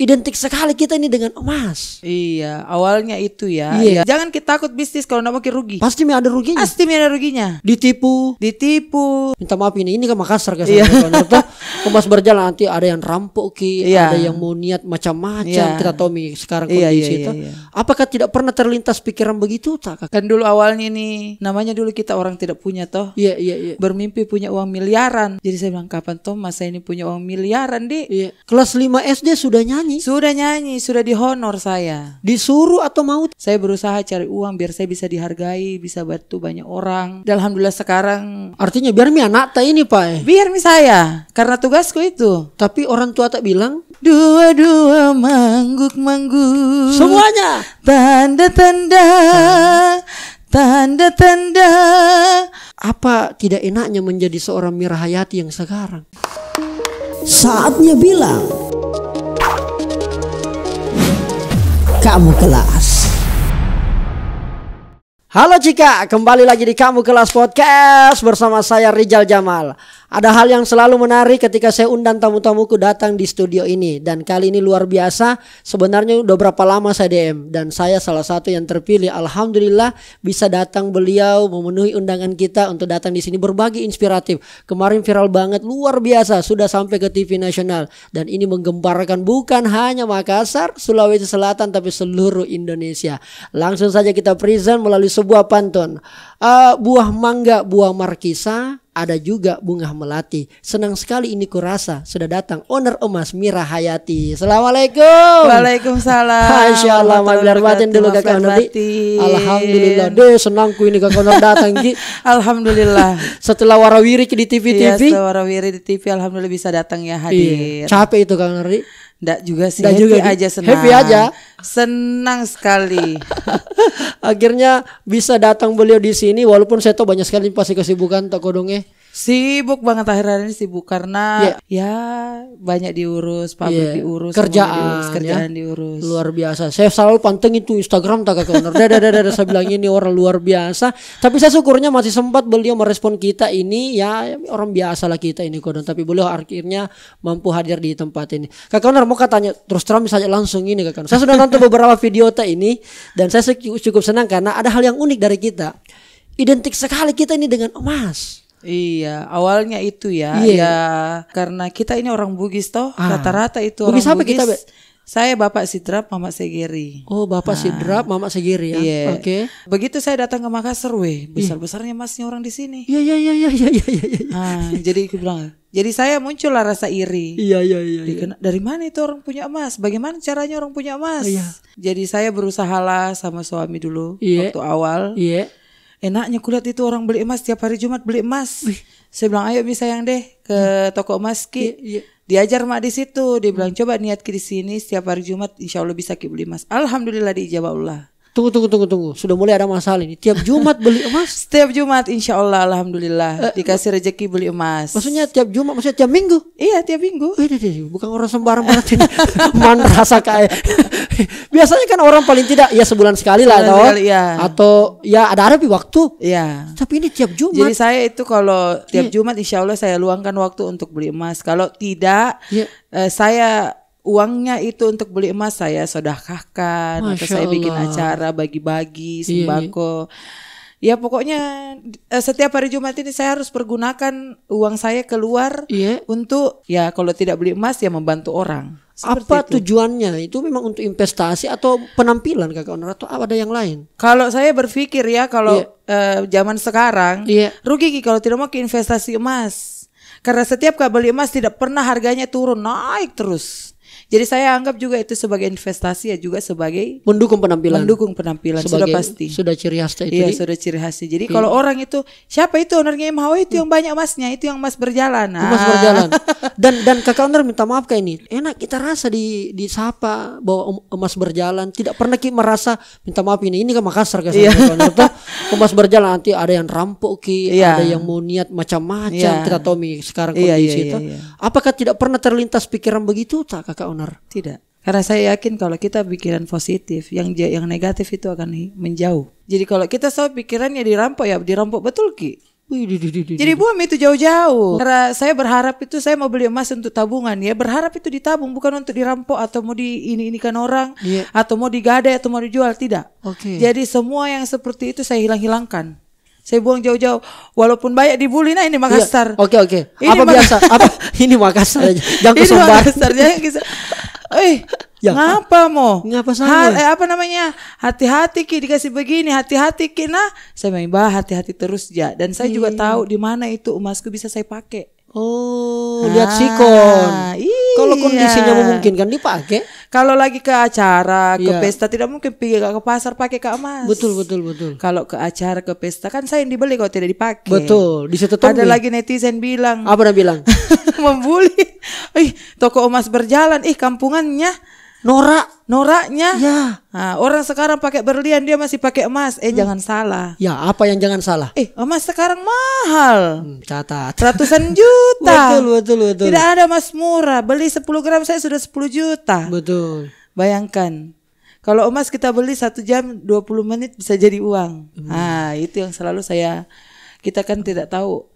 identik sekali kita ini dengan emas. Iya, awalnya itu ya. Iya. Ya, jangan kita takut bisnis kalau nggak makin rugi. Pasti mi ada ruginya. Pasti mi ada ruginya. Ditipu. Ditipu. Minta maaf ini, ini ke Makassar guys. Iya pas berjalan nanti ada yang ki yeah. ada yang mau niat macam-macam. Yeah. Kita Tommy sekarang iya, kondisi yeah, yeah, itu. Yeah, yeah. Apakah tidak pernah terlintas pikiran begitu, kakak? Kan dulu awalnya nih namanya dulu kita orang tidak punya toh. Iya, yeah, iya, yeah, iya. Yeah. Bermimpi punya uang miliaran. Jadi saya bilang kapan toh masa ini punya uang miliaran, di yeah. Kelas 5 SD sudah nyanyi. Sudah nyanyi, sudah dihonor saya. Disuruh atau mau? Saya berusaha cari uang biar saya bisa dihargai, bisa bantu banyak orang. Dan alhamdulillah sekarang artinya biar mi anak ta ini, Pak. Eh? Biar mi saya. Karena tugas tugasku itu. Tapi orang tua tak bilang dua-dua mangguk-mangguk. Semuanya. Tanda-tanda. Tanda-tanda. Apa tidak enaknya menjadi seorang Mirahayati yang sekarang? Saatnya bilang. Kamu kelas. Halo Cika, kembali lagi di Kamu Kelas Podcast bersama saya Rijal Jamal. Ada hal yang selalu menarik ketika saya undang tamu-tamuku datang di studio ini dan kali ini luar biasa. Sebenarnya udah berapa lama saya DM dan saya salah satu yang terpilih. Alhamdulillah bisa datang beliau memenuhi undangan kita untuk datang di sini berbagi inspiratif. Kemarin viral banget luar biasa sudah sampai ke TV nasional dan ini menggemparkan bukan hanya Makassar, Sulawesi Selatan tapi seluruh Indonesia. Langsung saja kita present melalui sebuah pantun. Uh, buah mangga, buah markisa, ada juga bunga melati. Senang sekali ini kurasa sudah datang owner emas Mira Hayati. Assalamualaikum. Waalaikumsalam. Masya Allah, batin dulu kakak Nur. Alhamdulillah. Deh senangku ini kakak Nur datang Ki. Alhamdulillah. Setelah warawiri di TV-TV. Iya, setelah warawiri di TV Alhamdulillah bisa datang ya iya. hadir. Iya. Capek itu kakak Nur. Enggak juga sih, Nggak happy juga. aja gitu. senang. Happy aja. Senang sekali. Akhirnya bisa datang beliau di sini walaupun saya tahu banyak sekali pasti kesibukan Tok Kodongnya. Sibuk banget akhir-akhir ini sibuk karena yeah. ya banyak diurus, pabrik yeah. diurus, kerjaan, diurus, ya. kerjaan ya. diurus. Luar biasa. Saya selalu pantengin tuh Instagram tak ke owner. Dada dada, saya bilang ini orang luar biasa. Tapi saya syukurnya masih sempat beliau merespon kita ini ya orang biasa lah kita ini kodon. Tapi beliau akhirnya mampu hadir di tempat ini. Kak owner mau katanya terus terang misalnya langsung ini kak owner. Saya sudah nonton beberapa video tak ini dan saya cukup senang karena ada hal yang unik dari kita. Identik sekali kita ini dengan emas. Iya, awalnya itu ya. Iya. Ya, karena kita ini orang Bugis toh, ah. rata-rata itu Bugis orang apa Bugis. Kita, Saya Bapak Sidrap, Mama Segeri. Oh, Bapak nah. Sidrap, Mama Segeri ya. Iya. Oke. Okay. Begitu saya datang ke Makassar, weh, besar-besarnya masnya orang di sini. Iya, iya, iya, iya, iya, iya. Ya. Nah, jadi aku bilang, jadi saya muncullah rasa iri. Iya iya iya. iya. Dikena, iya. Dari mana itu orang punya emas? Bagaimana caranya orang punya emas? Iya. Jadi saya berusahalah sama suami dulu iya. waktu awal. Iya enaknya kulihat itu orang beli emas tiap hari Jumat beli emas. Saya bilang ayo bisa yang deh ke iya. toko emas Ki. Ya, ya. Diajar mak di situ, dia hmm. bilang coba niat ke di sini setiap hari Jumat insya Allah bisa Ki beli emas. Alhamdulillah diijabah Allah. Tunggu, tunggu, tunggu, tunggu. Sudah mulai ada masalah ini. Tiap Jumat beli emas. Setiap Jumat, insya Allah, alhamdulillah, uh, dikasih rezeki beli emas. Maksudnya tiap Jumat, maksudnya tiap Minggu? Iya, tiap Minggu. Oh, ini, iya, iya, iya. bukan orang sembarang banget ini. Man rasa kayak. Biasanya kan orang paling tidak ya sebulan sekali lah, atau sekali, ya. atau ya ada ada waktu. Iya. Tapi ini tiap Jumat. Jadi saya itu kalau tiap Jumat, insya Allah saya luangkan waktu untuk beli emas. Kalau tidak, ya. eh, saya uangnya itu untuk beli emas saya sodakahkan Masya atau saya Allah. bikin acara bagi-bagi sembako. Iya, iya. Ya pokoknya eh, setiap hari Jumat ini saya harus pergunakan uang saya keluar iya. untuk ya kalau tidak beli emas ya membantu orang. Seperti apa itu. tujuannya? Itu memang untuk investasi atau penampilan kakak Onora atau ada yang lain? Kalau saya berpikir ya kalau yeah. Iya. uh, zaman sekarang yeah. rugi kalau tidak mau ke investasi emas. Karena setiap kali beli emas tidak pernah harganya turun, naik terus. Jadi saya anggap juga itu sebagai investasi ya juga sebagai mendukung penampilan. Mendukung penampilan sebagai, sudah pasti. Sudah ciri khasnya itu. Iya, sudah ciri khasnya. Jadi iya. kalau orang itu siapa itu ownernya MHW itu yang banyak emasnya, itu yang emas berjalan. Ah. Emas berjalan. Dan dan Kakak owner minta maaf kayak ini. Enak kita rasa di di sapa bahwa emas berjalan, tidak pernah kita merasa minta maaf ini. Ini kan Makassar guys. iya. emas berjalan nanti ada yang rampok ki, iya. ada yang mau niat macam-macam. Iya. Kita tahu sekarang iya, kondisi iya, iya, itu. Iya. Apakah tidak pernah terlintas pikiran begitu tak Kakak owner? owner? tidak karena saya yakin kalau kita pikiran positif, yang yang negatif itu akan menjauh. Jadi kalau kita selalu pikirannya dirampok ya, dirampok betul ki. Jadi buang itu jauh-jauh. Karena saya berharap itu saya mau beli emas untuk tabungan ya. Berharap itu ditabung bukan untuk dirampok atau mau di ini ini kan orang yeah. atau mau digadai atau mau dijual tidak. Okay. Jadi semua yang seperti itu saya hilang-hilangkan. Saya buang jauh-jauh. Walaupun banyak dibully nah ini iya. Makassar. Oke iya. oke. Okay, okay. apa biasa? apa ini Makassar? Jangan ini kesumbar. Makassar jangan kisah. Eh, ya, ngapa mo? Ngapa saya? Hal, eh, apa namanya? Hati-hati ki dikasih begini, hati-hati ki nah. Saya memang hati-hati terus ya. Dan saya juga iya. tahu di mana itu emasku bisa saya pakai. Oh, ah, lihat sikon. Iya. Kalau kondisinya memungkinkan dipakai. Kalau lagi ke acara, ke iya. pesta tidak mungkin pergi ke pasar pakai kak emas. Betul, betul, betul. Kalau ke acara, ke pesta kan saya yang dibeli kalau tidak dipakai. Betul, di situ Ada lagi netizen bilang. Apa yang bilang? membuli. Ih, toko emas berjalan. Ih, kampungannya Nora, noraknya ya nah, orang sekarang pakai berlian dia masih pakai emas eh hmm. jangan salah ya apa yang jangan salah eh emas sekarang mahal hmm, catat ratusan juta betul betul betul tidak ada emas murah beli 10 gram saya sudah 10 juta betul bayangkan kalau emas kita beli satu jam 20 menit bisa jadi uang hmm. nah itu yang selalu saya kita kan tidak tahu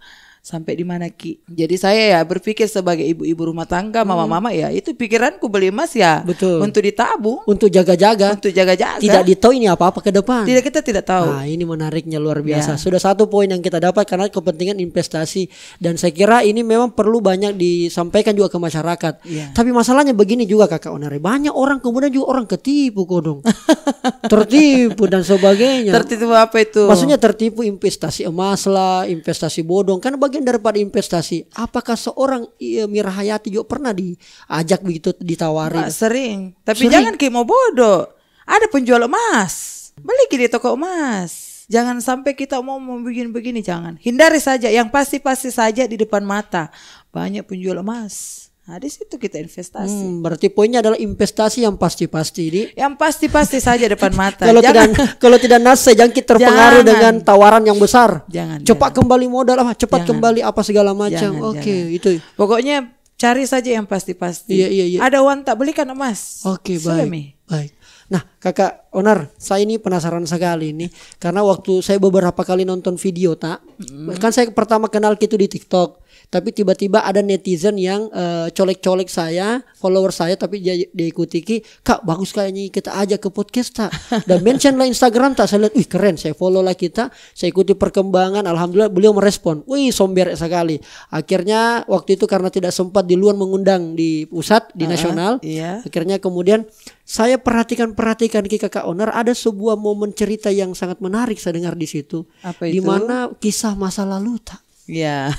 sampai di mana Ki. Jadi saya ya berpikir sebagai ibu-ibu rumah tangga, hmm. mama-mama ya itu pikiranku beli emas ya Betul. untuk ditabung, untuk jaga-jaga, untuk jaga-jaga. Tidak ditahu ini ya apa-apa ke depan. Tidak kita tidak tahu. Nah, ini menariknya luar biasa. Ya. Sudah satu poin yang kita dapat karena kepentingan investasi dan saya kira ini memang perlu banyak disampaikan juga ke masyarakat. Ya. Tapi masalahnya begini juga Kakak Onare, banyak orang kemudian juga orang ketipu kodong. tertipu dan sebagainya. Tertipu apa itu? Maksudnya tertipu investasi emas lah, investasi bodong. Kan bagian daripada investasi. Apakah seorang iya, Mirahayati juga pernah diajak begitu ditawarin? Nah, sering. Tapi sering. jangan kayak mau bodoh. Ada penjual emas. Beli di toko emas. Jangan sampai kita mau begini-begini jangan. Hindari saja yang pasti-pasti saja di depan mata. Banyak penjual emas Nah, di situ kita investasi. Hmm, berarti poinnya adalah investasi yang pasti-pasti di yang pasti-pasti saja depan mata. kalau tidak kalau tidak nase jangan kita terpengaruh jangan. dengan tawaran yang besar. Jangan. Cepat jangan. kembali modal apa, cepat jangan. kembali apa segala macam. Oke, okay, itu. Pokoknya cari saja yang pasti-pasti. Iya, iya, iya. Ada uang tak belikan emas. Oke, okay, baik. Baik. Nah, Kakak Onar, saya ini penasaran sekali ini karena waktu saya beberapa kali nonton video tak, mm. kan saya pertama kenal gitu di TikTok tapi tiba-tiba ada netizen yang eh, colek-colek uh, saya, follower saya tapi dia diikuti ki, "Kak, bagus kayaknya kita aja ke podcast tak." Dan mention lah Instagram tak saya lihat, "Wih, keren, saya follow lah kita." Saya ikuti perkembangan, alhamdulillah beliau merespon. Wih, somber sekali. Akhirnya waktu itu karena tidak sempat di luar mengundang di pusat, di uh nasional, iya. akhirnya kemudian saya perhatikan-perhatikan Ki Kakak Owner ada sebuah momen cerita yang sangat menarik saya dengar di situ. Di mana kisah masa lalu tak Ya.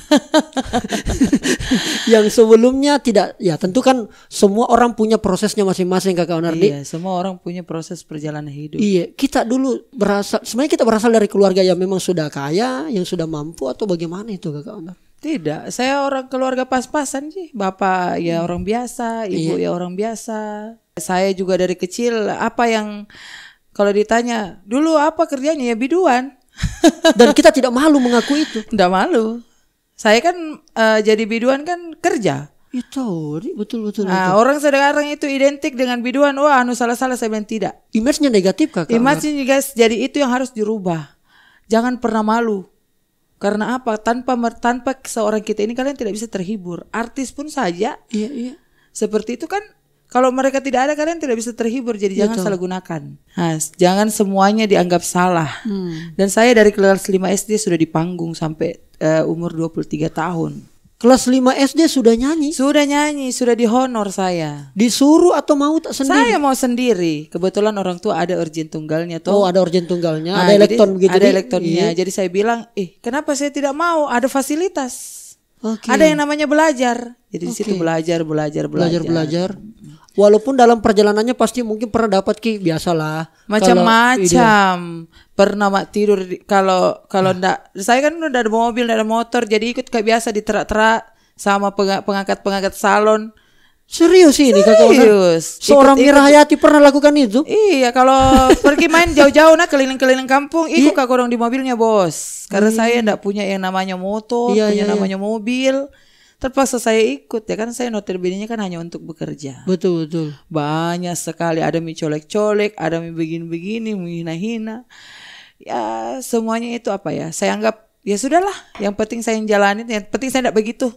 yang sebelumnya tidak ya tentu kan semua orang punya prosesnya masing-masing Kakak Onardi. Iya, semua orang punya proses perjalanan hidup. Iya, kita dulu berasal sebenarnya kita berasal dari keluarga yang memang sudah kaya, yang sudah mampu atau bagaimana itu Kakak Onardi? Tidak, saya orang keluarga pas-pasan sih. Bapak ya hmm. orang biasa, ibu iya. ya orang biasa. Saya juga dari kecil apa yang kalau ditanya, dulu apa kerjanya ya biduan. Dan kita tidak malu mengaku itu. Tidak malu. Saya kan uh, jadi biduan kan kerja. Itu ya, ori betul betul. Nah, betul. orang sekarang itu identik dengan biduan. Wah, anu salah-salah saya bilang tidak. Image-nya negatif kak. Image-nya guys, jadi itu yang harus dirubah. Jangan pernah malu. Karena apa? Tanpa tanpa seorang kita ini kalian tidak bisa terhibur. Artis pun saja. Iya iya. Seperti itu kan kalau mereka tidak ada kalian tidak bisa terhibur. Jadi Betul. jangan salah gunakan. Nah, jangan semuanya dianggap salah. Hmm. Dan saya dari kelas 5 SD sudah di panggung sampai uh, umur 23 tahun. Kelas 5 SD sudah nyanyi? Sudah nyanyi, sudah di honor saya. Disuruh atau mau tak sendiri? Saya mau sendiri. Kebetulan orang tua ada urgent tunggalnya tuh. Oh, ada urgent tunggalnya, nah, ada elektron begitu. Ada ya? elektronnya. Iya. Jadi saya bilang, "Eh, kenapa saya tidak mau? Ada fasilitas." Okay. Ada yang namanya belajar. Jadi okay. di situ belajar, belajar, belajar. Belajar, belajar. Walaupun dalam perjalanannya pasti mungkin pernah dapat ki biasalah. Macam-macam. Iya. Pernah mak tidur kalau kalau nah. ndak saya kan udah ada mobil, ada motor, jadi ikut kayak biasa di terak-terak sama pengangkat-pengangkat salon. Serius ini kakak Serius. Seorang ikut, pernah lakukan itu? Iya, kalau pergi main jauh-jauh nah keliling-keliling kampung, iya. ikut kakak orang di mobilnya, Bos. Karena iya. saya ndak punya yang namanya motor, iya, punya iya, iya. namanya iya. mobil terpaksa saya ikut ya kan saya notabene kan hanya untuk bekerja. Betul betul. Banyak sekali ada mie colek-colek, ada mie begini-begini, mie hina-hina. Ya semuanya itu apa ya? Saya anggap ya sudahlah, yang penting saya yang jalanin, yang penting saya tidak begitu.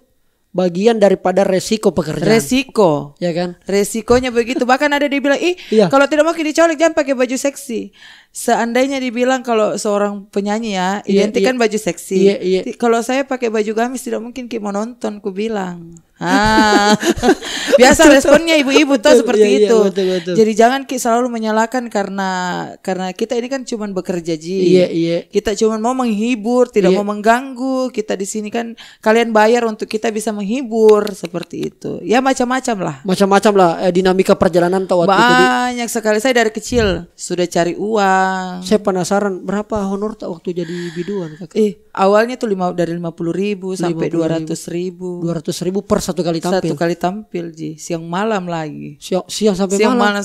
Bagian daripada resiko pekerjaan. Resiko, ya kan? Resikonya begitu. Bahkan ada dia bilang, "Ih, iya. kalau tidak mau colek jangan pakai baju seksi." seandainya dibilang kalau seorang penyanyi ya yeah, identik yeah. kan baju seksi. Yeah, yeah. Kalau saya pakai baju gamis tidak mungkin ki mau nonton ku bilang. Ah. Biasa responnya ibu-ibu tuh seperti yeah, iya, itu. betul, betul. Jadi jangan ki selalu menyalahkan karena karena kita ini kan cuma bekerja ji. Yeah, yeah. Kita cuma mau menghibur, tidak yeah. mau mengganggu. Kita di sini kan kalian bayar untuk kita bisa menghibur seperti itu. Ya macam-macam lah. Macam-macam lah eh, dinamika perjalanan tahu Banyak itu, sekali saya dari kecil sudah cari uang saya penasaran berapa honor tak waktu jadi biduan kakak? Eh, awalnya tuh lima, dari lima puluh ribu sampai dua ratus ribu. Dua ratus ribu per satu kali tampil. Satu kali tampil ji, siang malam lagi. Siang, siang sampai siang malam. malam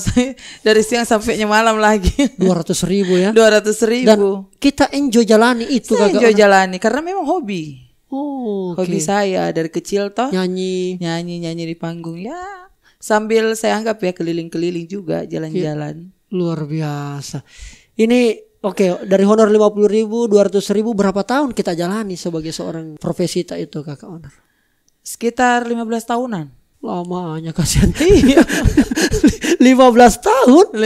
dari siang sampainya malam lagi. Dua ratus ribu ya? Dua ratus ribu. Dan kita enjoy jalani itu saya Enjoy jalani karena memang hobi. Oh, okay. hobi saya dari kecil toh nyanyi nyanyi nyanyi di panggung ya sambil saya anggap ya keliling-keliling juga jalan-jalan. Iya, luar biasa ini Oke, okay, dari honor lima puluh ribu, dua ratus ribu, berapa tahun kita jalani sebagai seorang profesi tak itu kakak honor? Sekitar lima belas tahunan lamanya kasihan iya 15 tahun 15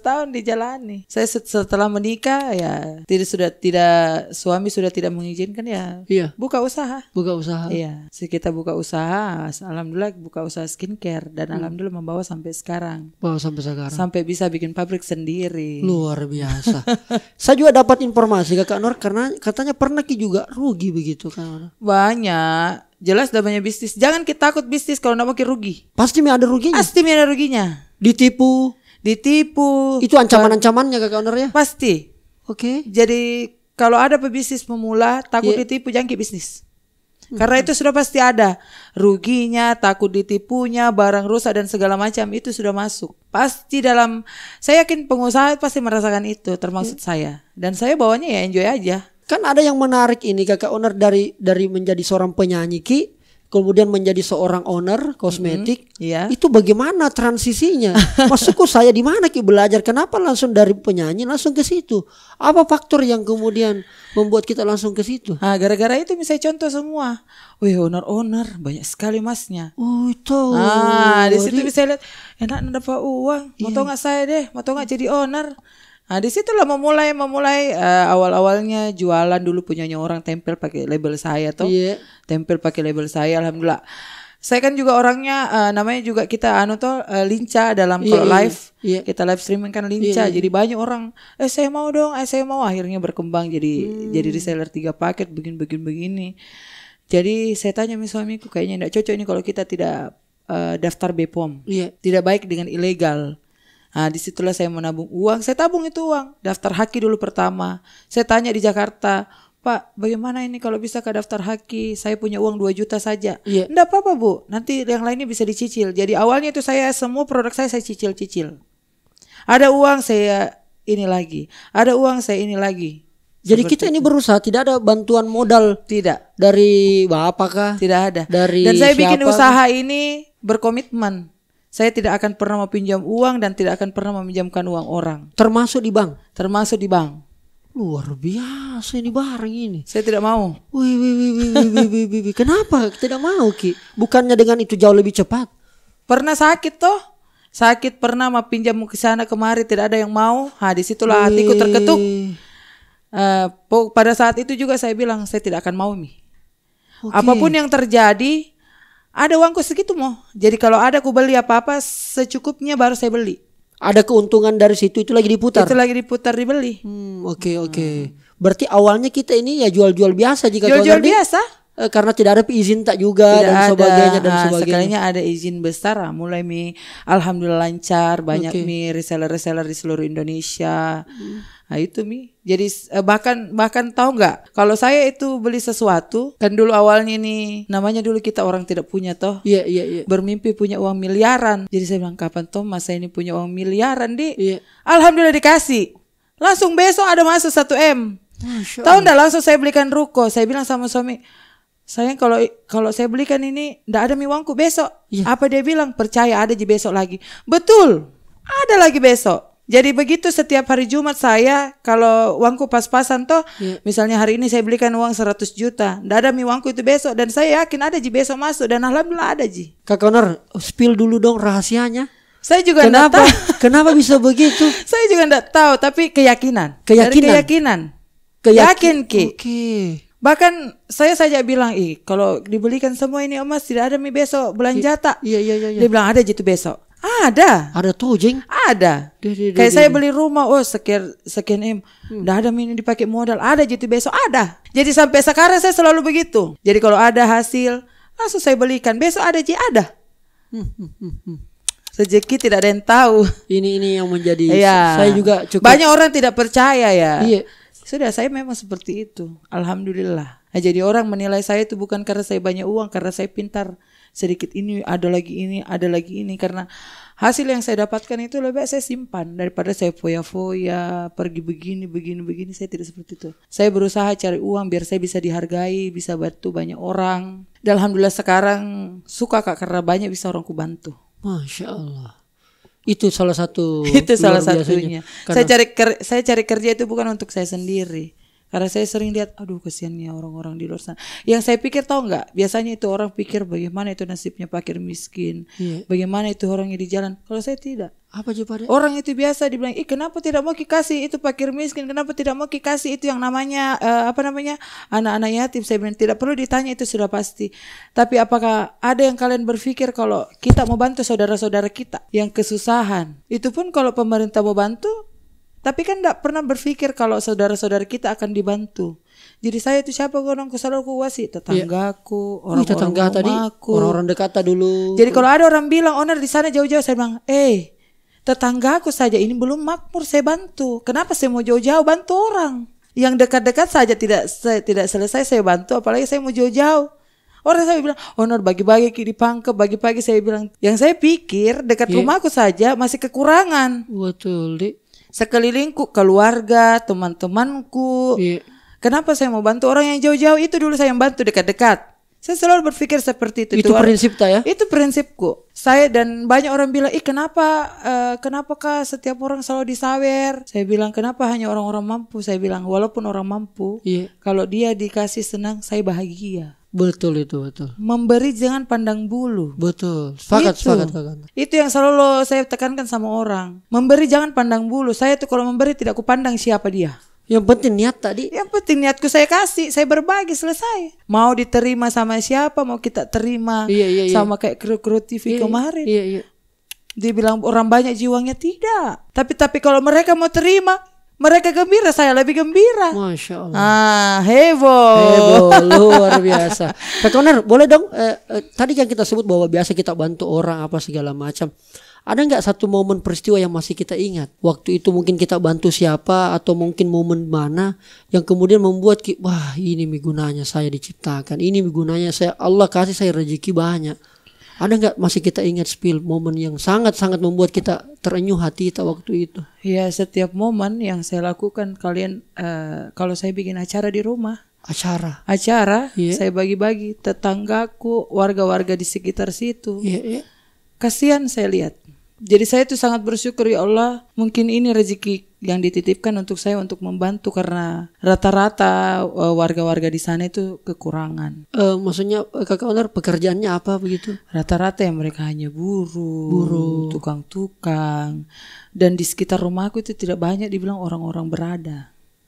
tahun dijalani saya setelah menikah ya tidak sudah tidak suami sudah tidak mengizinkan ya iya buka usaha buka usaha iya si kita buka usaha alhamdulillah buka usaha skincare dan hmm. alhamdulillah membawa sampai sekarang bawa sampai sekarang sampai bisa bikin pabrik sendiri luar biasa saya juga dapat informasi kakak Nur karena katanya pernah ki juga rugi begitu kan banyak Jelas banyak bisnis. Jangan kita takut bisnis kalau nggak mungkin rugi. Pasti ada ruginya. Pasti ada ruginya. Ditipu. Ditipu. Itu ancaman-ancamannya kakak ownernya? Pasti. Oke. Okay. Jadi kalau ada pebisnis pemula takut yeah. ditipu jangan ke bisnis. Hmm. Karena itu sudah pasti ada ruginya, takut ditipunya, barang rusak dan segala macam itu sudah masuk. Pasti dalam saya yakin pengusaha pasti merasakan itu termasuk yeah. saya. Dan saya bawanya ya enjoy aja Kan ada yang menarik ini kakak owner dari dari menjadi seorang penyanyi ki kemudian menjadi seorang owner kosmetik, mm -hmm, yeah. itu bagaimana transisinya? Masukku saya di mana ki belajar? Kenapa langsung dari penyanyi langsung ke situ? Apa faktor yang kemudian membuat kita langsung ke situ? Ah, gara-gara itu misalnya contoh semua. Wih, owner-owner banyak sekali masnya. Oh, itu. Ah, di situ bisa lihat enak dapat uang. Mau yeah. tau nggak saya deh? Mau tau nggak jadi owner? Nah di situ lah memulai memulai uh, eh, awal awalnya jualan dulu punyanya orang tempel pakai label saya atau yeah. Iya. tempel pakai label saya, alhamdulillah. Saya kan juga orangnya uh, namanya juga kita anu tuh uh, eh, lincah dalam yeah, kalau iya, live yeah. kita live streaming kan iya, lincah, yeah, jadi banyak orang eh saya mau dong, eh saya mau akhirnya berkembang jadi hmm. jadi reseller tiga paket begin begin begini. Jadi saya tanya sama suamiku kayaknya tidak cocok ini kalau kita tidak uh, daftar BPOM, yeah. tidak baik dengan ilegal. Nah, disitulah saya menabung uang. Saya tabung itu uang. Daftar haki dulu pertama. Saya tanya di Jakarta, Pak, bagaimana ini kalau bisa ke daftar haki? Saya punya uang 2 juta saja. Yeah. Nggak apa-apa, Bu. Nanti yang lainnya bisa dicicil. Jadi awalnya itu saya semua produk saya saya cicil-cicil. Ada uang saya ini lagi. Ada uang saya ini lagi. Jadi kita ini berusaha tidak ada bantuan modal tidak dari bapak kah? Tidak ada. Dari Dan saya siapa? bikin usaha ini berkomitmen. Saya tidak akan pernah meminjam uang dan tidak akan pernah meminjamkan uang orang. Termasuk di bank. Termasuk di bank. Luar biasa ini barang ini. Saya tidak mau. Wih, wih, wih, wih, wih, wih, wih, wih. Kenapa tidak mau Ki? Bukannya dengan itu jauh lebih cepat? Pernah sakit toh? Sakit pernah meminjam pinjam ke sana kemari tidak ada yang mau. Ha di Wee. hatiku terketuk. Uh, pada saat itu juga saya bilang saya tidak akan mau mi. Okay. Apapun yang terjadi ada uangku segitu mau. Jadi kalau ada aku beli apa-apa secukupnya baru saya beli. Ada keuntungan dari situ itu lagi diputar. Itu lagi diputar dibeli. Hmm, oke okay, Okay. Hmm. Berarti awalnya kita ini ya jual-jual biasa jika jual-jual biasa. Eh, karena tidak ada izin tak juga tidak dan ada. sebagainya dan ah, sebagainya. Sekalinya ada izin besar, ah, mulai mi alhamdulillah lancar, banyak okay. mi reseller-reseller di seluruh Indonesia. Hmm Nah itu Mi. Jadi eh, bahkan bahkan tahu nggak kalau saya itu beli sesuatu kan dulu awalnya ini namanya dulu kita orang tidak punya toh. Iya yeah, iya yeah, iya. Yeah. Bermimpi punya uang miliaran. Jadi saya bilang kapan toh masa ini punya uang miliaran di? Iya. Alhamdulillah dikasih. Langsung besok ada masuk 1 M. tahu nggak langsung saya belikan ruko. Saya bilang sama suami, sayang kalau kalau saya belikan ini ndak ada mi uangku besok. Iya. Apa dia bilang percaya ada di besok lagi. Betul. Ada lagi besok. Jadi begitu setiap hari Jumat saya kalau uangku pas-pasan toh, ya. misalnya hari ini saya belikan uang 100 juta, ndak ada mi uangku itu besok dan saya yakin ada ji besok masuk dan alhamdulillah ada ji. Kak Onor, spill dulu dong rahasianya. Saya juga kenapa? Tahu. Kenapa bisa begitu? saya juga ndak tahu, tapi keyakinan. Keyakinan. Dari keyakinan. Keyakin, ki. Oke. Okay. Bahkan saya saja bilang, ih kalau dibelikan semua ini emas tidak ada mi besok belanja iya. tak? Iya, iya iya iya. Dia bilang ada jitu besok. Ada. Ada tuh, Jeng. Ada. Kayak saya beli rumah, oh sekian sekian M. Hmm. ada ini dipakai modal. Ada jadi besok ada. Jadi sampai sekarang saya selalu begitu. Jadi kalau ada hasil, langsung saya belikan. Besok ada jadi ada. Hmm, hmm, hmm, hmm. tidak ada yang tahu. Ini ini yang menjadi ya. saya juga cukup. Banyak orang tidak percaya ya. Iya. Sudah saya memang seperti itu. Alhamdulillah. Nah, jadi orang menilai saya itu bukan karena saya banyak uang, karena saya pintar sedikit ini ada lagi ini ada lagi ini karena hasil yang saya dapatkan itu lebih baik saya simpan daripada saya foya-foya pergi begini begini begini saya tidak seperti itu saya berusaha cari uang biar saya bisa dihargai bisa bantu banyak orang dan alhamdulillah sekarang suka kak karena banyak bisa orang ku bantu masya allah itu salah satu itu salah satunya saya cari saya cari kerja itu bukan untuk saya sendiri karena saya sering lihat, aduh ya orang-orang di luar sana. Yang saya pikir tau nggak, biasanya itu orang pikir bagaimana itu nasibnya pakir miskin, yeah. bagaimana itu orangnya di jalan. Kalau saya tidak. Apa coba deh? Orang itu biasa dibilang, ih kenapa tidak mau kasih itu pakir miskin, kenapa tidak mau kasih itu yang namanya uh, apa namanya anak-anak yatim. Saya bilang tidak perlu ditanya itu sudah pasti. Tapi apakah ada yang kalian berpikir kalau kita mau bantu saudara-saudara kita yang kesusahan, itu pun kalau pemerintah mau bantu tapi kan tidak pernah berpikir kalau saudara-saudara kita akan dibantu. Jadi saya itu siapa gonong selalu kuwasi wasi tetanggaku, iya. orang-orang iya. orang tadi, orang-orang dekat dulu. Jadi kalau ada orang bilang owner di sana jauh-jauh saya bilang, "Eh, tetanggaku saja ini belum makmur saya bantu. Kenapa saya mau jauh-jauh bantu orang? Yang dekat-dekat saja tidak saya, tidak selesai saya bantu apalagi saya mau jauh-jauh." Orang saya bilang, honor bagi-bagi kiri pangkep, bagi-bagi saya bilang, yang saya pikir dekat yeah. rumahku saja masih kekurangan. Betul, Dik sekelilingku, keluarga, teman-temanku. Iya. Kenapa saya mau bantu orang yang jauh-jauh itu dulu saya yang bantu dekat-dekat. Saya selalu berpikir seperti itu. Itu, Tuhan, prinsip ta ya? Itu prinsipku. Saya dan banyak orang bilang, ih kenapa, uh, eh, kenapa kah setiap orang selalu disawer? Saya bilang kenapa hanya orang-orang mampu? Saya bilang walaupun orang mampu, yeah. kalau dia dikasih senang, saya bahagia. Betul itu betul. Memberi jangan pandang bulu. Betul. Sepakat, itu. sepakat, sepakat. Itu yang selalu lo, saya tekankan sama orang. Memberi jangan pandang bulu. Saya tuh kalau memberi tidak kupandang siapa dia. Yang penting niat tadi. Yang penting niatku saya kasih, saya berbagi selesai. Mau diterima sama siapa, mau kita terima iya, iya, iya. sama kayak kru-kru TV iya, iya, kemarin. Iya, iya. Dia bilang orang banyak jiwanya tidak. Tapi tapi kalau mereka mau terima, mereka gembira, saya lebih gembira. Masya Allah. Ah, heboh. Heboh, luar biasa. Pak Koner, boleh dong, eh, eh, tadi yang kita sebut bahwa biasa kita bantu orang apa segala macam. Ada nggak satu momen peristiwa yang masih kita ingat? Waktu itu mungkin kita bantu siapa atau mungkin momen mana yang kemudian membuat wah ini gunanya saya diciptakan, ini gunanya saya Allah kasih saya rezeki banyak ada nggak masih kita ingat spill momen yang sangat-sangat membuat kita terenyuh hati kita waktu itu? Ya setiap momen yang saya lakukan kalian uh, kalau saya bikin acara di rumah. Acara. Acara yeah. saya bagi-bagi tetanggaku, warga-warga di sekitar situ. Yeah, yeah. Kasihan saya lihat jadi saya tuh sangat bersyukur ya Allah, mungkin ini rezeki yang dititipkan untuk saya untuk membantu karena rata-rata e, warga-warga di sana itu kekurangan. Uh, maksudnya e, kakak Onar pekerjaannya apa begitu? Rata-rata yang mereka hanya buruh, buru. tukang-tukang, dan di sekitar rumahku itu tidak banyak dibilang orang-orang berada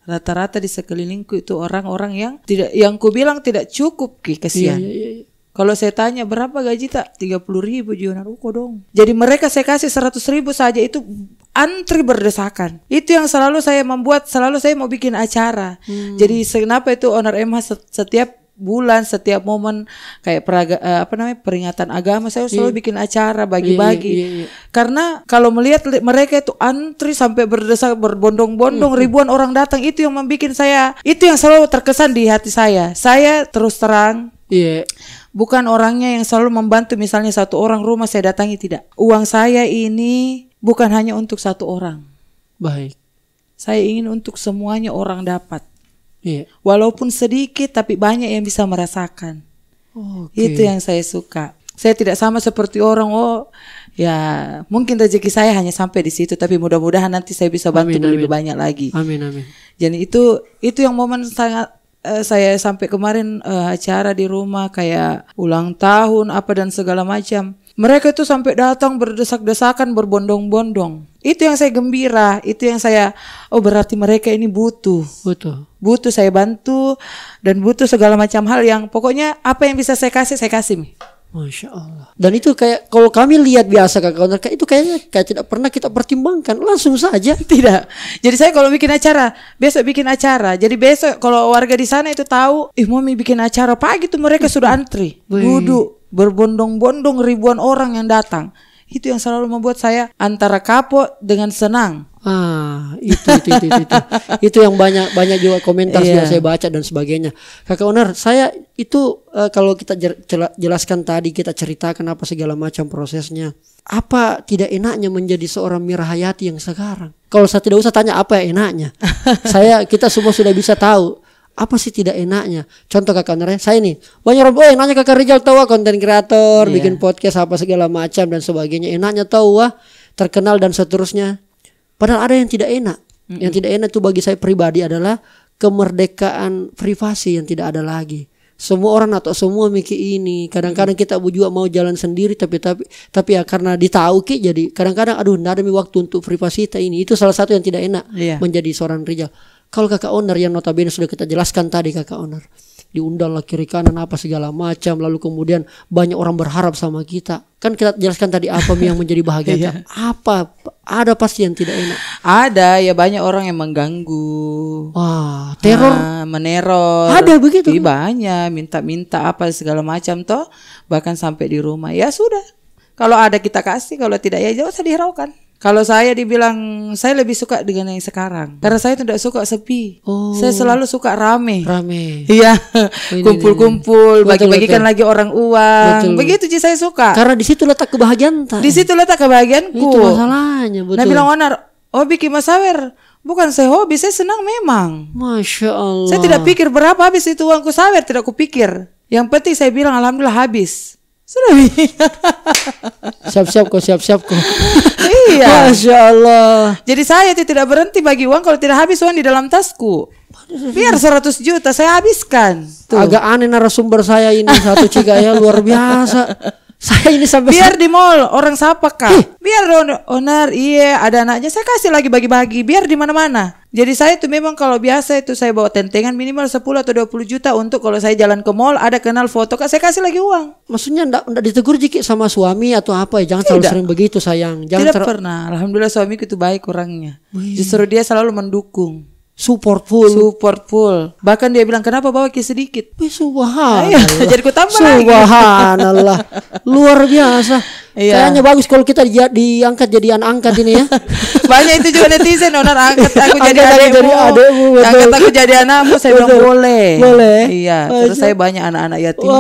rata-rata di sekelilingku itu orang-orang yang tidak yang ku bilang tidak cukup ki kasihan iya, iya, iya. Kalau saya tanya berapa gaji tak? 30 ribu juga Naruko dong. Jadi mereka saya kasih 100 ribu saja itu antri berdesakan. Itu yang selalu saya membuat, selalu saya mau bikin acara. Hmm. Jadi kenapa itu owner MH setiap bulan setiap momen kayak peraga, eh, apa namanya peringatan agama saya selalu yeah. bikin acara bagi-bagi yeah, yeah, yeah, yeah. karena kalau melihat mereka itu antri sampai berdesak berbondong-bondong mm -hmm. ribuan orang datang itu yang membuat saya itu yang selalu terkesan di hati saya saya terus terang yeah bukan orangnya yang selalu membantu misalnya satu orang rumah saya datangi tidak. Uang saya ini bukan hanya untuk satu orang. Baik. Saya ingin untuk semuanya orang dapat. Iya. Walaupun sedikit tapi banyak yang bisa merasakan. okay. Itu yang saya suka. Saya tidak sama seperti orang oh ya mungkin rezeki saya hanya sampai di situ tapi mudah-mudahan nanti saya bisa bantu amin, lebih banyak lagi. Amin amin. Jadi itu itu yang momen sangat uh, saya sampai kemarin uh, acara di rumah kayak ulang tahun apa dan segala macam. Mereka itu sampai datang berdesak-desakan berbondong-bondong. Itu yang saya gembira, itu yang saya oh berarti mereka ini butuh. Butuh. Butuh saya bantu dan butuh segala macam hal yang pokoknya apa yang bisa saya kasih saya kasih. Masya Allah. Dan itu kayak kalau kami lihat biasa ke counter itu kayaknya kayak tidak pernah kita pertimbangkan langsung saja. Tidak. Jadi saya kalau bikin acara besok bikin acara. Jadi besok kalau warga di sana itu tahu, ih mami bikin acara pagi tuh mereka sudah antri, duduk berbondong-bondong ribuan orang yang datang. Itu yang selalu membuat saya antara kapok dengan senang. Ah, itu itu itu itu, itu. itu yang banyak banyak juga komentar yeah. yang saya baca dan sebagainya. Kakak Onar, saya itu uh, kalau kita jelaskan tadi kita cerita kenapa segala macam prosesnya. Apa tidak enaknya menjadi seorang mirahayati yang sekarang? Kalau saya tidak usah tanya apa yang enaknya. saya kita semua sudah bisa tahu apa sih tidak enaknya? Contoh kakak Onar ya, saya ini banyak orang, oh enaknya kakak Rizal tahu ah, konten kreator, yeah. bikin podcast apa segala macam dan sebagainya. Enaknya tahu wah terkenal dan seterusnya. Padahal ada yang tidak enak. Mm-hmm. Yang tidak enak itu bagi saya pribadi adalah kemerdekaan privasi yang tidak ada lagi. Semua orang atau semua mikir ini. Kadang-kadang kita juga mau jalan sendiri tapi tapi tapi ya karena ditahu jadi kadang-kadang aduh nggak ada waktu untuk privasi kita ini. Itu salah satu yang tidak enak yeah. menjadi seorang Rijal. Kalau kakak owner yang notabene sudah kita jelaskan tadi kakak owner diundanglah kiri kanan apa segala macam lalu kemudian banyak orang berharap sama kita kan kita jelaskan tadi apa yang menjadi bahagia iya. apa ada pasti yang tidak enak ada ya banyak orang yang mengganggu wah teror nah, meneror ada begitu Jadi kan? banyak minta-minta apa segala macam toh bahkan sampai di rumah ya sudah kalau ada kita kasih kalau tidak ya jauh saya dihiraukan kalau saya dibilang saya lebih suka dengan yang sekarang karena saya tidak suka sepi. Oh. Saya selalu suka rame. Rame. Iya. Oh, Kumpul-kumpul, bagi-bagikan lagi orang uang. Betul. Begitu sih saya suka. Karena di situ letak kebahagiaan. Di situ letak kebahagiaanku. Itu masalahnya, betul. Nah, bilang onar, "Oh, bikin masawer." Bukan saya hobi, saya senang memang. Masya Allah. Saya tidak pikir berapa habis itu uangku sawer, tidak kupikir. Yang penting saya bilang alhamdulillah habis. Sudah. siap-siap kok, siap-siap kok. iya. Masya Allah. Jadi saya itu tidak berhenti bagi uang kalau tidak habis uang di dalam tasku. Biar 100 juta saya habiskan. Tuh. Agak aneh narasumber saya ini satu ciga ya luar biasa. Saya ini sampai biar di mall orang siapa kak. Biar owner iya ada anaknya saya kasih lagi bagi-bagi biar di mana-mana. Jadi saya tuh memang kalau biasa itu saya bawa tentengan minimal 10 atau 20 juta untuk kalau saya jalan ke mall ada kenal foto saya kasih lagi uang. Maksudnya enggak, enggak ditegur jikit sama suami atau apa ya? Jangan Tidak. terlalu sering begitu sayang. Jangan Tidak pernah. Alhamdulillah suami itu baik orangnya. Wih. Justru dia selalu mendukung support full support full bahkan dia bilang kenapa bawa ke sedikit Wih, subhanallah jadi ku tambah subhanallah luar biasa Iya. Kayaknya bagus kalau kita di, diangkat jadi anak angkat ini ya. Banyak itu juga netizen orang oh, angkat aku jadi adekmu. Angkat aku jadi anakmu saya bilang boleh. Boleh. Iya, terus saya banyak anak-anak yatim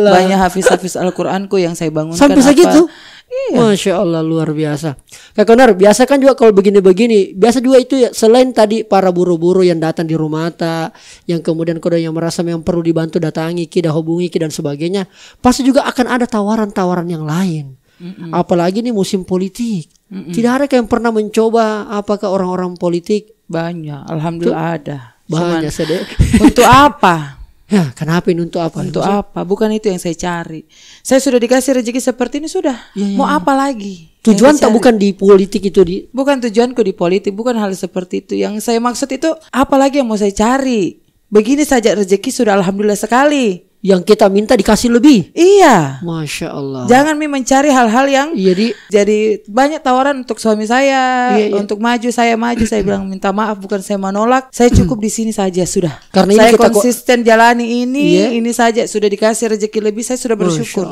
Banyak hafiz-hafiz Al-Qur'anku yang saya bangunkan Sampai segitu. Apa, Iya. Masya Allah luar biasa. Kak Konar, biasa kan juga kalau begini-begini, biasa juga itu ya selain tadi para buru-buru yang datang di rumah ta, yang kemudian kau yang merasa memang perlu dibantu datangi, kita hubungi, kita dan sebagainya, pasti juga akan ada tawaran-tawaran yang lain. Mm-mm. Apalagi ini musim politik. Mm-mm. Tidak ada yang pernah mencoba apakah orang-orang politik banyak. Alhamdulillah Tuh, ada. Banyak sedek. Untuk apa? Ya, nah, kenapa ini untuk apa? Untuk apa? Bukan itu yang saya cari. Saya sudah dikasih rezeki seperti ini sudah. Ya, ya, Mau iya. apa lagi? Tujuan tak bukan di politik itu di. Bukan tujuanku di politik, bukan hal seperti itu. Yang saya maksud itu apa lagi yang mau saya cari? Begini saja rezeki sudah alhamdulillah sekali yang kita minta dikasih lebih. Iya. Masya Allah. Jangan mi mencari hal-hal yang jadi iya, jadi banyak tawaran untuk suami saya, iya, iya. untuk maju saya maju saya bilang minta maaf bukan saya menolak, saya hmm. cukup di sini saja sudah. Karena saya kita konsisten jalani ini iya. ini saja sudah dikasih rezeki lebih saya sudah bersyukur.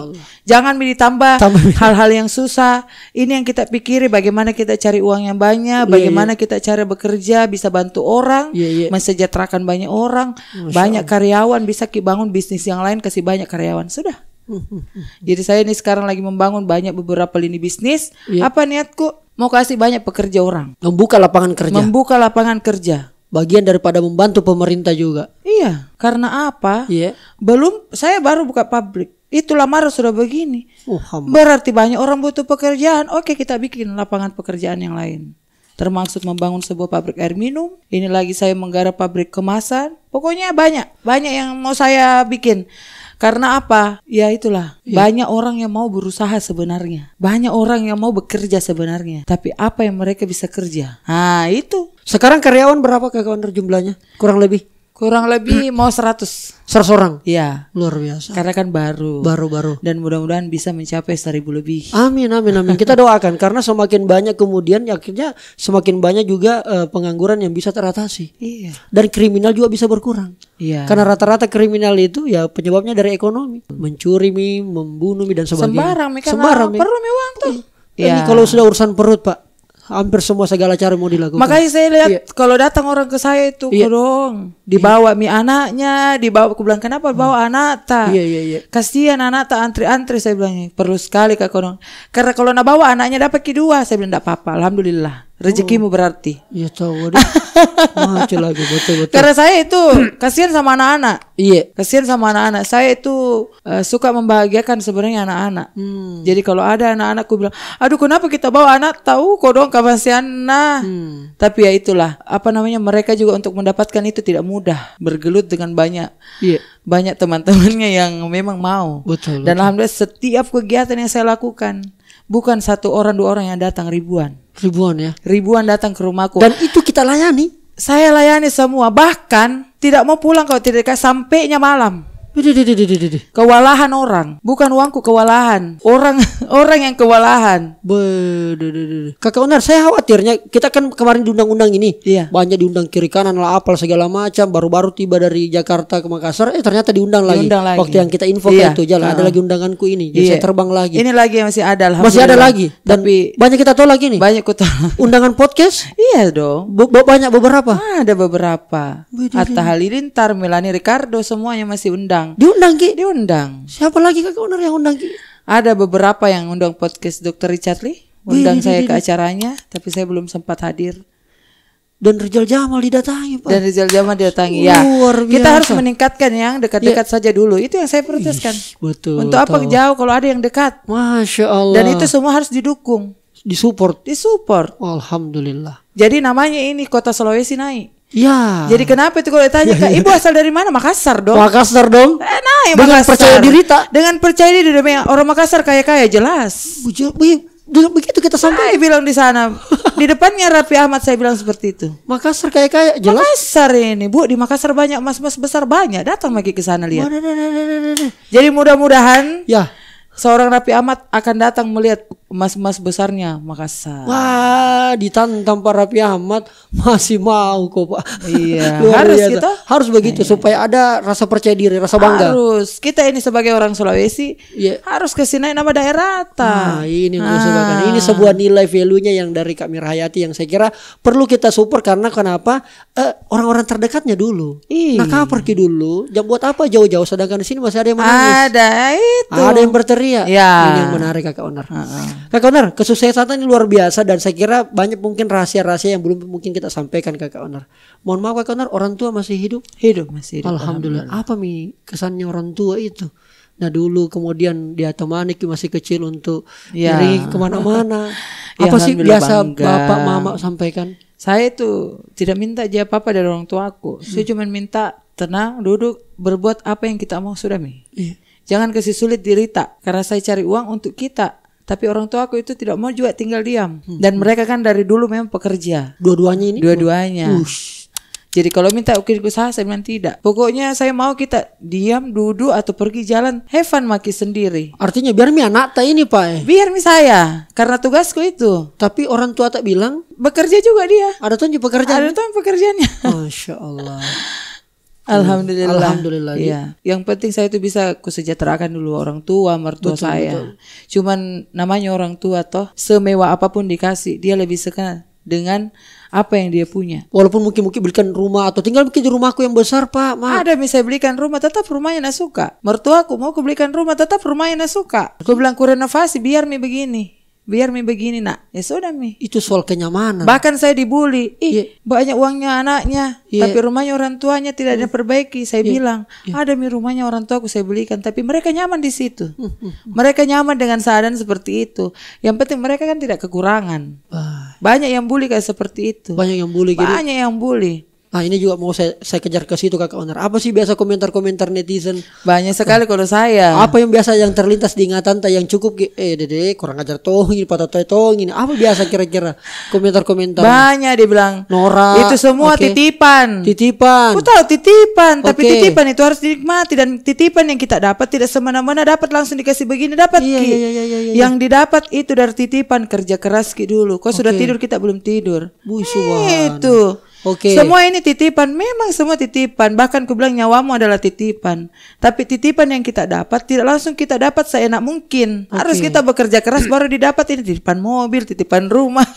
Jangan mi ditambah hal-hal yang susah. Ini yang kita pikiri bagaimana kita cari uang yang banyak, iya, bagaimana iya, kita cara bekerja bisa bantu orang, iya, iya. mensejahterakan banyak orang, Masya banyak Allah. karyawan bisa kita bangun bisnis yang yang lain kasih banyak karyawan sudah. Hmm, hmm, hmm. Jadi saya ini sekarang lagi membangun banyak beberapa lini bisnis. Yeah. Apa niatku? Mau kasih banyak pekerja orang. Membuka lapangan kerja. Membuka lapangan kerja. Bagian daripada membantu pemerintah juga. Iya. Karena apa? Yeah. Belum saya baru buka pabrik. Itu lamaran sudah begini. Oh, Berarti banyak orang butuh pekerjaan. Oke, kita bikin lapangan pekerjaan yang lain termasuk membangun sebuah pabrik air minum. Ini lagi saya menggarap pabrik kemasan. Pokoknya banyak, banyak yang mau saya bikin. Karena apa? Ya itulah, Ya. banyak orang yang mau berusaha sebenarnya. Banyak orang yang mau bekerja sebenarnya. Tapi apa yang mereka bisa kerja? Nah, itu. Sekarang karyawan berapa kakak jumlahnya? Kurang lebih? Kurang lebih mau 100 seratus orang? Iya Luar biasa Karena kan baru Baru-baru Dan mudah-mudahan bisa mencapai seribu lebih Amin, amin, amin Kita doakan Karena semakin banyak kemudian ya Akhirnya semakin banyak juga uh, pengangguran yang bisa teratasi Iya Dan kriminal juga bisa berkurang Iya Karena rata-rata kriminal itu ya penyebabnya dari ekonomi Mencuri, mi, membunuh, mi, dan sebagainya Sembarang, mi, kan Sembarang, mi. perlu mi uang tuh eh, Iya. kalau sudah urusan perut pak hampir semua segala cara mau dilakukan. Makanya saya lihat iya. kalau datang orang ke saya itu iya. dong iya. dibawa iya. mie anaknya, dibawa aku bilang kenapa bawa hmm. anak ta? Iya iya iya. Kasihan anak ta antri-antri saya bilang perlu sekali kak kono. Karena kalau nak bawa anaknya dapat kedua saya bilang tidak apa-apa, alhamdulillah rezekimu oh. berarti. Iya tahu waduh. lagi betul betul. Karena saya itu kasihan sama anak-anak. Iya. Kasihan sama anak-anak. Saya itu uh, suka membahagiakan sebenarnya anak-anak. Hmm. Jadi kalau ada anak-anakku bilang, "Aduh, kenapa kita bawa anak? Tahu kok dong kasihan." Nah. Hmm. Tapi ya itulah, apa namanya? Mereka juga untuk mendapatkan itu tidak mudah. Bergelut dengan banyak. Iya. Banyak teman-temannya yang memang mau. Betul. Dan alhamdulillah setiap kegiatan yang saya lakukan bukan satu orang dua orang yang datang ribuan ribuan ya ribuan datang ke rumahku dan itu kita layani saya layani semua bahkan tidak mau pulang kalau tidak sampainya malam Kewalahan orang, bukan uangku kewalahan. Orang orang yang kewalahan. Kakak Unar, saya khawatirnya kita kan kemarin diundang undang ini. Iya. Banyak diundang kiri kanan lah apal segala macam. Baru-baru tiba dari Jakarta ke Makassar, eh ternyata diundang, diundang lagi. lagi. Waktu yang kita info kan iya. itu jalan uh -huh. ada ah. lagi undanganku ini. Jadi iya. saya terbang lagi. Ini lagi masih ada Masih ada lagi. Dan Tapi banyak kita tahu lagi nih. Banyak kita undangan podcast? Iya dong. Be banyak beberapa. Ah Ada beberapa. Atta Halilintar, Melani Ricardo semuanya masih undang diundang. Diundang Ki? Diundang. Siapa lagi kakak owner yang undang Ki? Ada beberapa yang undang podcast Dr. Richard Lee. Undang saya ke acaranya, tapi saya belum sempat hadir. Dan Rizal Jamal didatangi Pak Dan Rizal Jamal didatangi ya Luar biasa. Kita harus meningkatkan yang dekat-dekat ya. saja dulu Itu yang saya proteskan Betul Untuk apa tahu. jauh kalau ada yang dekat Masya Allah Dan itu semua harus didukung Disupport Disupport Alhamdulillah Jadi namanya ini Kota Sulawesi naik Ya. Jadi kenapa itu kalau tanya ya, ya. ibu asal dari mana? Makassar dong. Makassar dong. Eh, nah, ya Dengan Makassar. percaya diri tak? Dengan percaya diri demi orang Makassar kaya kaya jelas. Bujur, ya, begitu kita sampai. Saya bilang di sana. di depannya Raffi Ahmad saya bilang seperti itu. Makassar kaya kaya jelas. Makassar ini bu di Makassar banyak mas mas besar banyak datang lagi ke sana lihat. Jadi mudah-mudahan ya. seorang Raffi Ahmad akan datang melihat emas-emas besarnya Makassar. Wah, ditantang para Raffi Ahmad masih mau kok Pak. Iya, harus biasa. kita harus begitu iya. supaya ada rasa percaya diri, rasa bangga. Harus. Kita ini sebagai orang Sulawesi iya. harus sini nama daerah ta. Nah, ah, ini ah. ini sebuah nilai value-nya yang dari Kak Mirhayati yang saya kira perlu kita support karena kenapa eh, orang-orang terdekatnya dulu. Iya. Nah, pergi dulu, jam buat apa jauh-jauh sedangkan di sini masih ada yang menangis. Ada itu. Ada yang berteriak. Ya. Ini yang menarik Kak Onar. Uh Kak Onar, kesuksesan ini luar biasa dan saya kira banyak mungkin rahasia-rahasia yang belum mungkin kita sampaikan ke Kak Onar. Mohon maaf Kak Onar, orang tua masih hidup? Hidup, masih hidup. Alhamdulillah. Alhamdulillah. Apa mi kesannya orang tua itu? Nah dulu kemudian dia temani masih kecil untuk ya. kemana-mana. Ya, apa sih biasa bangga. bapak mama sampaikan? Saya itu tidak minta dia apa-apa dari orang tua Hmm. Saya cuma minta tenang, duduk, berbuat apa yang kita mau sudah mi. Iya. Jangan kasih sulit dirita karena saya cari uang untuk kita. Tapi orang tua aku itu tidak mau juga tinggal diam. Hmm. Dan mereka kan dari dulu memang pekerja. Dua-duanya ini? Dua-duanya. Jadi kalau minta ukir usaha saya bilang tidak. Pokoknya saya mau kita diam, duduk atau pergi jalan. Heaven maki sendiri. Artinya biar mi anak tak ini pak. Eh? Biar mi saya. Karena tugasku itu. Tapi orang tua tak bilang. Bekerja juga dia. Ada tuh pekerjaan. Ada tuh pekerjaannya. Masya Allah. Iya. Alhamdulillah. Alhamdulillah. Iya. Yang penting saya itu bisa kusejahterakan dulu orang tua, mertua betul, saya. Betul. Cuman namanya orang tua toh semewah apapun dikasih, dia lebih suka dengan apa yang dia punya. Walaupun mungkin mungkin belikan rumah atau tinggal mungkin di rumahku yang besar pak. Ma. Ada bisa belikan rumah, tetap rumahnya yang suka. Mertuaku mau kubelikan rumah, tetap rumahnya yang suka. Aku bilang ku renovasi biar mi begini biar mi begini nak ya sudah mi itu soal kenyamanan bahkan saya dibully ih yeah. banyak uangnya anaknya yeah. tapi rumahnya orang tuanya tidak mm. ada iya. perbaiki saya yeah. bilang yeah. ada mi rumahnya orang tuaku saya belikan tapi mereka nyaman di situ hmm, hmm, hmm. mereka nyaman dengan keadaan seperti itu yang penting mereka kan tidak kekurangan banyak yang bully kayak seperti itu banyak yang bully banyak yang bully nah ini juga mau saya, saya kejar ke situ kakak owner Apa sih biasa komentar-komentar netizen? Banyak sekali kalau saya. Apa yang biasa yang terlintas di ingatan tak yang cukup eh dede kurang ajar toh ini patah toh toh ini apa biasa kira-kira komentar-komentar? Banyak dia bilang Nora. Itu semua okay. titipan. Titipan. Aku tahu titipan, okay. tapi titipan itu harus dinikmati dan titipan yang kita dapat tidak semena-mena dapat langsung dikasih begini dapat. Iya, iya, iya, iya, iya, Yang didapat itu dari titipan kerja keras ki dulu. Kau okay. sudah tidur kita belum tidur. Busuan. Itu. Okay. Semua ini titipan, memang semua titipan. Bahkan ku bilang nyawamu adalah titipan. Tapi titipan yang kita dapat tidak langsung kita dapat seenak mungkin. Okay. Harus kita bekerja keras baru didapat ini titipan mobil, titipan rumah.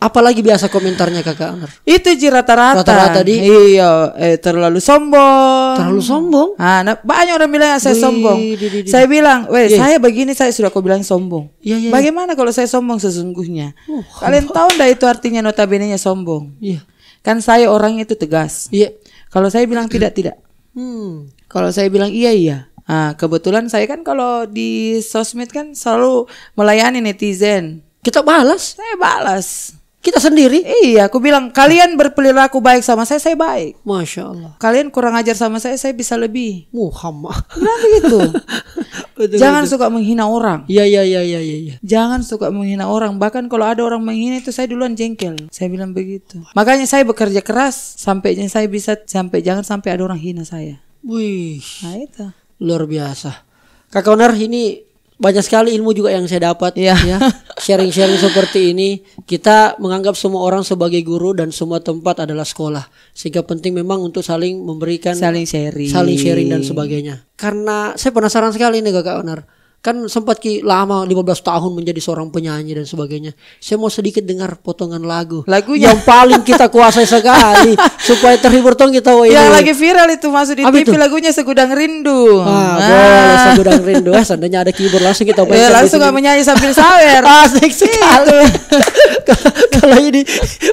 Apalagi biasa komentarnya Kakak Anger. Itu ji rata-rata. Rata-rata Iya, eh, terlalu sombong. Terlalu sombong? Ah, nah, banyak orang bilang saya Wee, sombong. Di, di, di. Saya bilang, "Weh, yes. saya begini saya sudah kau bilang sombong." Ya, ya, ya. Bagaimana ya. kalau saya sombong sesungguhnya? Uh, Kalian tahu ndak itu artinya notabene-nya sombong? Iya. Kan saya orangnya itu tegas. Iya. Kalau saya bilang tidak tidak. Hmm. Kalau saya bilang iya iya. Nah, kebetulan saya kan kalau di sosmed kan selalu melayani netizen. Kita balas? Saya balas. Kita sendiri? Iya, aku bilang kalian berperilaku baik sama saya, saya baik. Masya Allah. Kalian kurang ajar sama saya, saya bisa lebih. Muhammad. Nah, begitu. betul, jangan betul. suka menghina orang. Iya iya iya iya iya. Jangan suka menghina orang. Bahkan kalau ada orang menghina itu saya duluan jengkel. Saya bilang begitu. Makanya saya bekerja keras sampai saya bisa sampai jangan sampai ada orang hina saya. Wih. Nah itu. Luar biasa. Kak Onar ini banyak sekali ilmu juga yang saya dapat Iya. ya sharing-sharing seperti ini, kita menganggap semua orang sebagai guru dan semua tempat adalah sekolah. Sehingga penting memang untuk saling memberikan saling sharing, saling sharing dan sebagainya. Karena saya penasaran sekali nih Kakak Onar kan sempat ki lama 15 tahun menjadi seorang penyanyi dan sebagainya. Saya mau sedikit dengar potongan lagu. Lagunya yang paling kita kuasai sekali supaya terhibur tong kita oh, ini. Yang lagi viral itu masuk di Apa TV itu? lagunya Segudang Rindu. Ah, ah. boleh Segudang Rindu. Eh, seandainya ada keyboard langsung kita main. Ya, eh, langsung gak menyanyi sambil sawer. Asik sekali. Iya. Kalau ini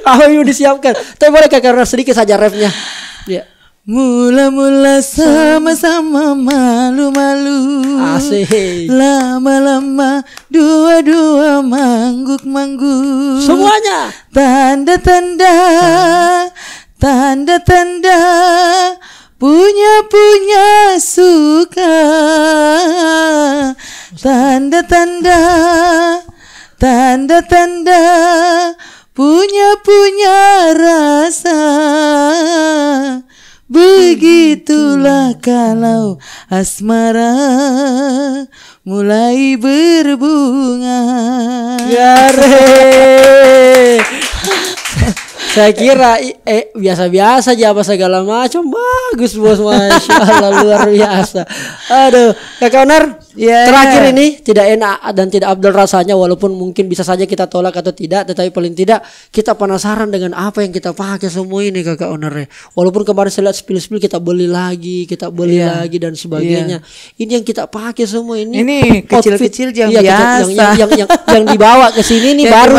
apa yang disiapkan? Tapi boleh karena sedikit saja refnya. Ya. Yeah. Mula-mula sama-sama malu-malu Lama-lama dua-dua mangguk-mangguk Semuanya Tanda-tanda Tanda-tanda Punya-punya suka Tanda-tanda Tanda-tanda Punya-punya rasa Begitulah kalau asmara mulai berbunga. Yare. Saya kira eh biasa-biasa aja apa segala macam bagus bos masya Allah luar biasa. Aduh, Kak Onar Yeah. Terakhir iya. ini tidak enak dan tidak abdul rasanya walaupun mungkin bisa saja kita tolak atau tidak tetapi paling tidak kita penasaran dengan apa yang kita pakai semua ini kakak ownernya. Walaupun kemarin saya lihat spill-spill kita beli lagi, kita beli yeah. lagi dan sebagainya. Yeah. Ini yang kita pakai semua ini. Ini kecil-kecil yang ya, biasa. Yang, yang, yang, yang, yang dibawa ke sini ini baru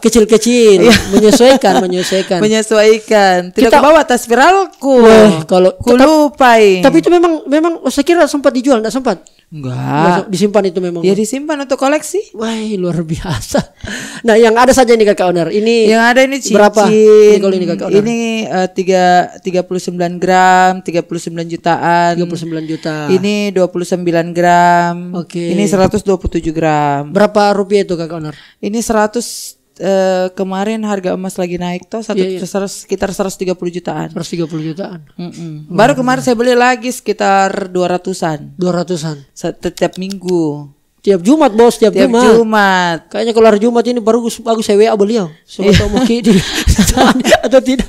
kecil-kecil iya. menyesuaikan, menyesuaikan. Menyesuaikan. Tidak kita, bawa tas viralku. kalau lupa Tapi, itu memang memang saya kira sempat dijual tidak sempat. Enggak. Disimpan itu memang. Ya disimpan untuk koleksi. Wah, luar biasa. Nah, yang ada saja ini kakak owner. Ini yang ada ini cincin. Berapa? Ini kalau ini kakak owner. Ini eh, tiga puluh sembilan gram, tiga puluh sembilan jutaan. Tiga puluh sembilan juta. Ini dua puluh sembilan gram. Oke. Okay. Ini seratus dua puluh tujuh gram. Berapa rupiah itu kakak owner? Ini seratus Eh, kemarin harga emas lagi naik tuh satu yeah, iya, iya. yeah. sekitar 130 jutaan. 130 jutaan. Mm -mm. Baru kemarin saya beli lagi sekitar 200-an. 200-an. Setiap minggu. Tiap Jumat bos, tiap, tiap Jumat. Jumat. Kayaknya kalau hari Jumat ini baru bagus saya WA beliau. Semoga yeah. mau atau tidak.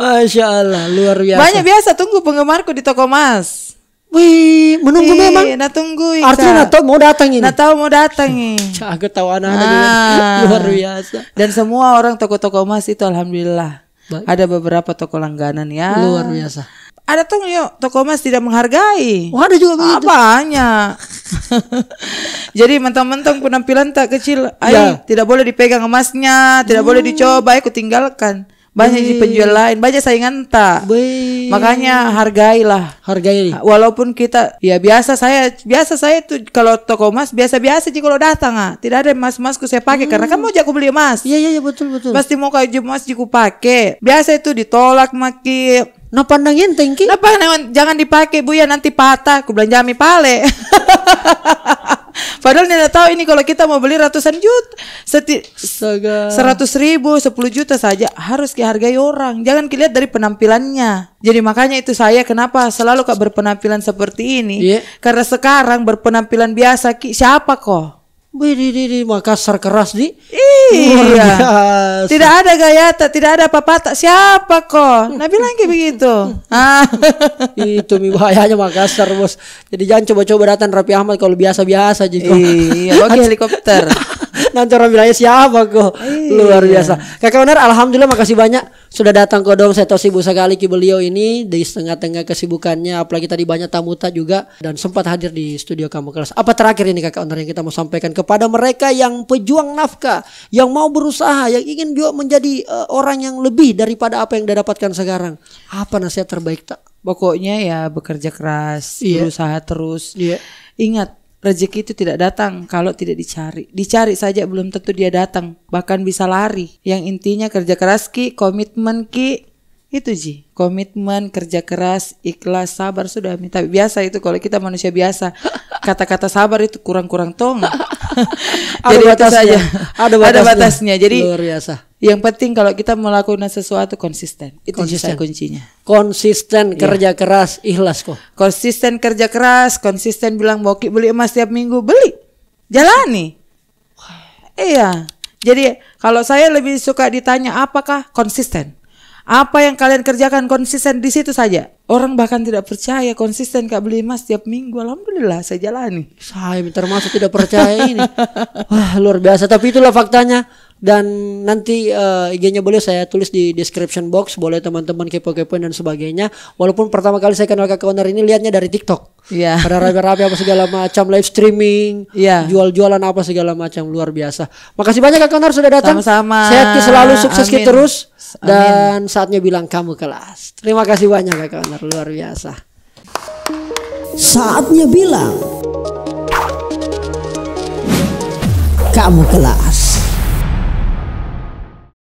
Masya Allah, luar biasa. Banyak biasa tunggu penggemarku di toko emas. Wih, menunggu Wih, memang. Nah tunggu. Artinya nato mau datang ini. mau datang ini. Aku tahu anak-anak ah. luar biasa. Dan semua orang toko-toko emas itu alhamdulillah. Baik. Ada beberapa toko langganan ya. Luar biasa. Ada tuh yuk toko emas tidak menghargai. Oh, ada juga begitu. Ah, banyak. Jadi mentang-mentang penampilan tak kecil, ayo ya. tidak boleh dipegang emasnya, tidak hmm. boleh dicoba, ayo tinggalkan banyak di penjual lain banyak saingan tak makanya hargailah hargai walaupun kita ya biasa saya biasa saya tuh kalau toko emas biasa-biasa sih kalau datang ah tidak ada emas-emasku saya pakai hmm. karena kan mau jago beli emas iya iya ya, betul betul pasti mau kayak emas jiku pakai biasa itu ditolak maki No nah, pandangin enteng No nah, pandangin jangan dipakai bu ya nanti patah. Aku pale. Padahal tidak tahu ini kalau kita mau beli ratusan juta, seti, seratus ribu, sepuluh juta saja harus dihargai orang. Jangan dilihat dari penampilannya. Jadi makanya itu saya kenapa selalu kak berpenampilan seperti ini. Yeah. Karena sekarang berpenampilan biasa siapa kok? Wih, di, di Makassar keras di. Iya. Tidak ada gaya, tak tidak ada apa-apa, tak Siapa kok? Nabi lagi begitu. ah. Itu bahayanya Makassar, Bos. Jadi jangan coba-coba datang rapi Ahmad kalau biasa-biasa jadi. Iya, bagi helikopter orang nah, bilangnya siapa kok? Iya. Luar biasa. Kakak Onar, alhamdulillah makasih banyak sudah datang ke dong Setoshi sibuk Ki beliau ini di setengah tengah kesibukannya apalagi tadi banyak tamu tak juga dan sempat hadir di studio kamu kelas. Apa terakhir ini Kakak Onar yang kita mau sampaikan kepada mereka yang pejuang nafkah, yang mau berusaha, yang ingin juga menjadi uh, orang yang lebih daripada apa yang dia dapatkan sekarang. Apa nasihat terbaik tak? Pokoknya ya bekerja keras, iya. berusaha terus. Iya. Ingat Rezeki itu tidak datang kalau tidak dicari. Dicari saja belum tentu dia datang, bahkan bisa lari. Yang intinya kerja keras ki, komitmen ki, itu Ji. Komitmen, kerja keras, ikhlas, sabar sudah minta biasa itu kalau kita manusia biasa. Kata-kata sabar itu kurang-kurang tong. Jadi ada batasnya. Ada batasnya. Ada batasnya. Jadi luar biasa. Yang penting kalau kita melakukan sesuatu konsisten. Itu konsisten. kuncinya. Konsisten iya. kerja keras, ikhlas kok. Konsisten kerja keras, konsisten bilang mau beli emas tiap minggu, beli. Jalani. Iya. Jadi kalau saya lebih suka ditanya apakah konsisten? Apa yang kalian kerjakan konsisten di situ saja. Orang bahkan tidak percaya konsisten kak beli emas tiap minggu. Alhamdulillah saya jalani. Saya termasuk tidak percaya ini. Wah luar biasa. Tapi itulah faktanya dan nanti uh, IG-nya boleh saya tulis di description box boleh teman-teman kepo kepo dan sebagainya walaupun pertama kali saya kenal kakak owner ini lihatnya dari TikTok yeah. pada rame-rame apa segala macam live streaming yeah. jual-jualan apa segala macam luar biasa makasih banyak kakak owner sudah datang sama-sama sehat selalu sukses Amin. terus Amin. dan saatnya bilang kamu kelas terima kasih banyak kakak owner luar biasa saatnya bilang kamu kelas